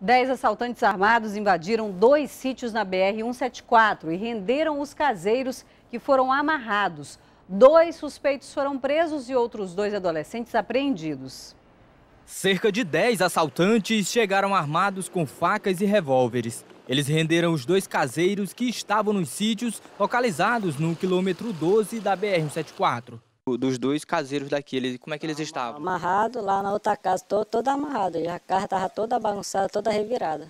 Dez assaltantes armados invadiram dois sítios na BR-174 e renderam os caseiros que foram amarrados. Dois suspeitos foram presos e outros dois adolescentes apreendidos. Cerca de 10 assaltantes chegaram armados com facas e revólveres. Eles renderam os dois caseiros que estavam nos sítios localizados no quilômetro 12 da BR-174. Tipo, dos dois caseiros daqui. Eles, como é que eles estavam? Amarrado lá na outra casa, todo, todo amarrado. E a casa estava toda bagunçada, toda revirada.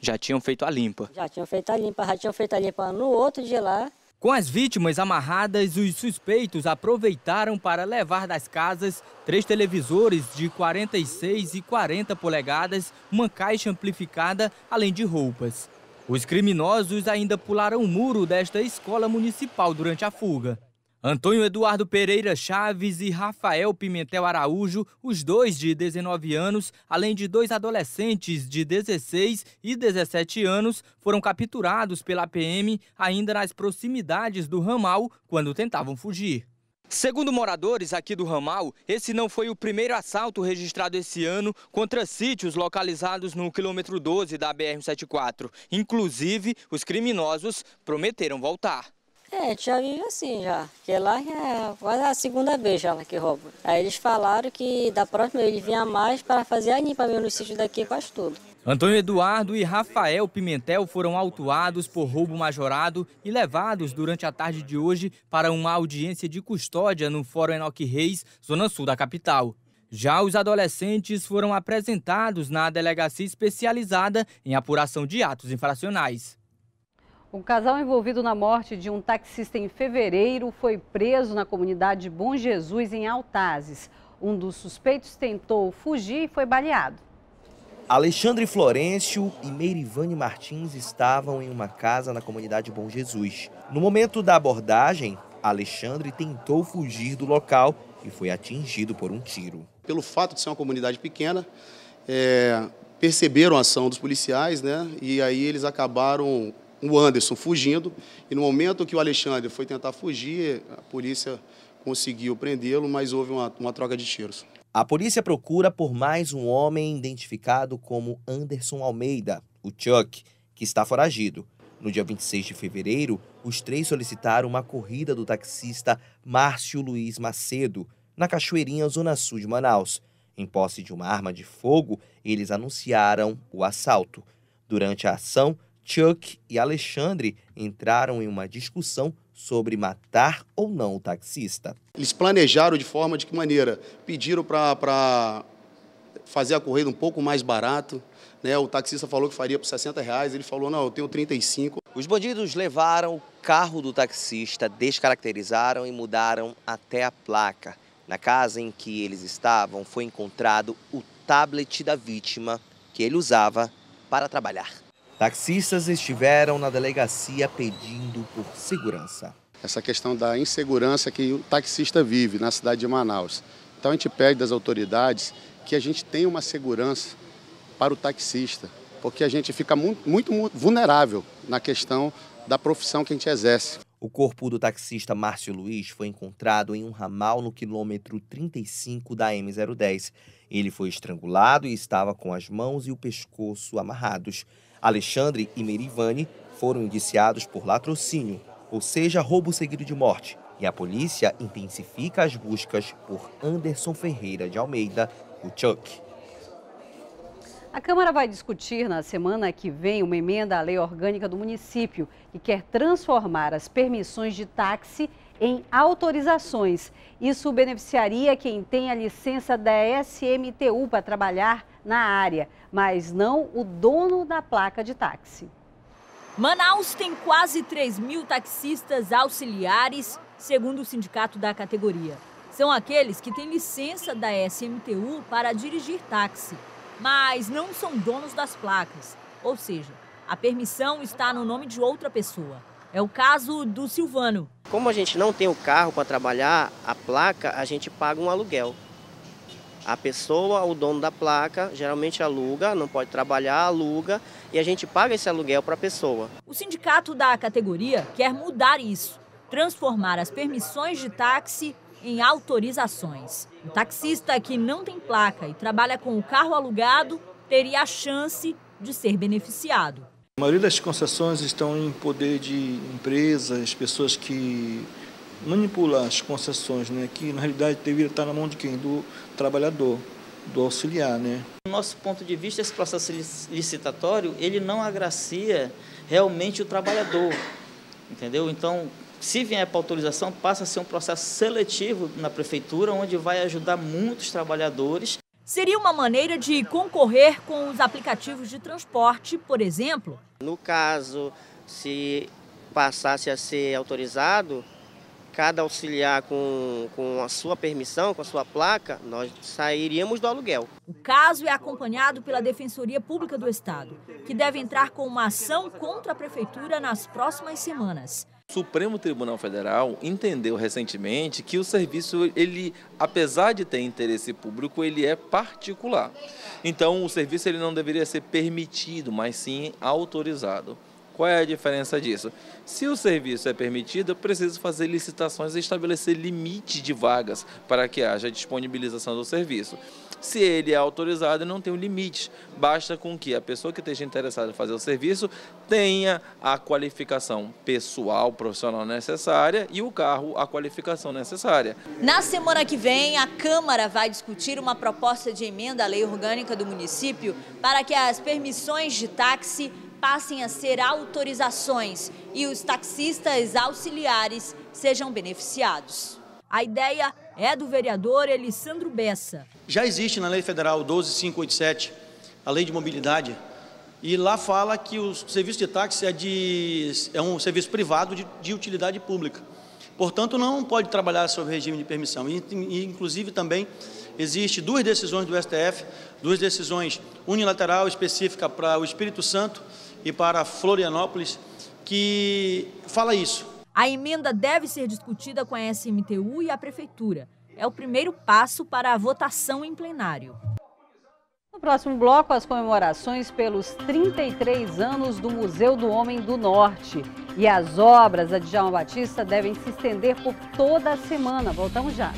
Já tinham feito a limpa? Já tinham feito a limpa, já tinham feito a limpa no outro de lá. Com as vítimas amarradas, os suspeitos aproveitaram para levar das casas três televisores de 46 e 40 polegadas, uma caixa amplificada, além de roupas. Os criminosos ainda pularam o muro desta escola municipal durante a fuga. Antônio Eduardo Pereira Chaves e Rafael Pimentel Araújo, os dois de 19 anos, além de dois adolescentes de 16 e 17 anos, foram capturados pela PM ainda nas proximidades do ramal quando tentavam fugir. Segundo moradores aqui do ramal, esse não foi o primeiro assalto registrado esse ano contra sítios localizados no quilômetro 12 da br 74. Inclusive, os criminosos prometeram voltar. É, a gente já vive assim já. Porque lá é quase a segunda vez já que roubo. Aí eles falaram que da próxima vez ele vinha mais para fazer a limpa mesmo no sítio daqui quase tudo. Antônio Eduardo e Rafael Pimentel foram autuados por roubo majorado e levados durante a tarde de hoje para uma audiência de custódia no Fórum Enoque Reis, zona sul da capital. Já os adolescentes foram apresentados na delegacia especializada em apuração de atos infracionais. O casal envolvido na morte de um taxista em fevereiro foi preso na comunidade Bom Jesus, em Altazes. Um dos suspeitos tentou fugir e foi baleado. Alexandre Florencio e Meirivane Martins estavam em uma casa na comunidade Bom Jesus. No momento da abordagem, Alexandre tentou fugir do local e foi atingido por um tiro. Pelo fato de ser uma comunidade pequena, é, perceberam a ação dos policiais, né? E aí eles acabaram o Anderson fugindo, e no momento que o Alexandre foi tentar fugir, a polícia conseguiu prendê-lo, mas houve uma, uma troca de tiros. A polícia procura por mais um homem identificado como Anderson Almeida, o Chuck, que está foragido. No dia 26 de fevereiro, os três solicitaram uma corrida do taxista Márcio Luiz Macedo, na Cachoeirinha, Zona Sul de Manaus. Em posse de uma arma de fogo, eles anunciaram o assalto. Durante a ação, Chuck e Alexandre entraram em uma discussão sobre matar ou não o taxista. Eles planejaram de forma de que maneira? Pediram para fazer a corrida um pouco mais barato. Né? O taxista falou que faria por 60 reais, ele falou, não, eu tenho 35. Os bandidos levaram o carro do taxista, descaracterizaram e mudaram até a placa. Na casa em que eles estavam foi encontrado o tablet da vítima que ele usava para trabalhar. Taxistas estiveram na delegacia pedindo por segurança. Essa questão da insegurança que o taxista vive na cidade de Manaus. Então a gente pede das autoridades que a gente tenha uma segurança para o taxista, porque a gente fica muito, muito vulnerável na questão da profissão que a gente exerce. O corpo do taxista Márcio Luiz foi encontrado em um ramal no quilômetro 35 da M010. Ele foi estrangulado e estava com as mãos e o pescoço amarrados. Alexandre e Merivane foram indiciados por latrocínio, ou seja, roubo seguido de morte. E a polícia intensifica as buscas por Anderson Ferreira de Almeida, o Chuck. A Câmara vai discutir na semana que vem uma emenda à lei orgânica do município que quer transformar as permissões de táxi em autorizações. Isso beneficiaria quem tem a licença da SMTU para trabalhar na área, mas não o dono da placa de táxi. Manaus tem quase 3 mil taxistas auxiliares, segundo o sindicato da categoria. São aqueles que têm licença da SMTU para dirigir táxi mas não são donos das placas. Ou seja, a permissão está no nome de outra pessoa. É o caso do Silvano. Como a gente não tem o carro para trabalhar, a placa a gente paga um aluguel. A pessoa, o dono da placa, geralmente aluga, não pode trabalhar, aluga e a gente paga esse aluguel para a pessoa. O sindicato da categoria quer mudar isso, transformar as permissões de táxi em autorizações. Taxista que não tem placa e trabalha com o carro alugado teria a chance de ser beneficiado. A maioria das concessões estão em poder de empresas, pessoas que manipulam as concessões, né? que na realidade deveria estar na mão de quem? Do trabalhador, do auxiliar. Né? Do nosso ponto de vista, esse processo licitatório ele não agracia realmente o trabalhador. Entendeu? Então, se vier para autorização, passa a ser um processo seletivo na prefeitura, onde vai ajudar muitos trabalhadores. Seria uma maneira de concorrer com os aplicativos de transporte, por exemplo? No caso, se passasse a ser autorizado, cada auxiliar com, com a sua permissão, com a sua placa, nós sairíamos do aluguel. O caso é acompanhado pela Defensoria Pública do Estado, que deve entrar com uma ação contra a Prefeitura nas próximas semanas. O Supremo Tribunal Federal entendeu recentemente que o serviço, ele, apesar de ter interesse público, ele é particular. Então, o serviço ele não deveria ser permitido, mas sim autorizado. Qual é a diferença disso? Se o serviço é permitido, eu preciso fazer licitações e estabelecer limite de vagas para que haja disponibilização do serviço. Se ele é autorizado, não tem um limite. Basta com que a pessoa que esteja interessada em fazer o serviço tenha a qualificação pessoal, profissional necessária e o carro a qualificação necessária. Na semana que vem, a Câmara vai discutir uma proposta de emenda à lei orgânica do município para que as permissões de táxi passem a ser autorizações e os taxistas auxiliares sejam beneficiados. A ideia é do vereador Alessandro Bessa. Já existe na Lei Federal 12587, a Lei de Mobilidade, e lá fala que o serviço de táxi é, de, é um serviço privado de, de utilidade pública. Portanto, não pode trabalhar sob regime de permissão. E, inclusive, também existe duas decisões do STF, duas decisões unilateral específica para o Espírito Santo e para Florianópolis, que fala isso. A emenda deve ser discutida com a SMTU e a Prefeitura. É o primeiro passo para a votação em plenário. No próximo bloco, as comemorações pelos 33 anos do Museu do Homem do Norte. E as obras da Djalma Batista devem se estender por toda a semana. Voltamos já.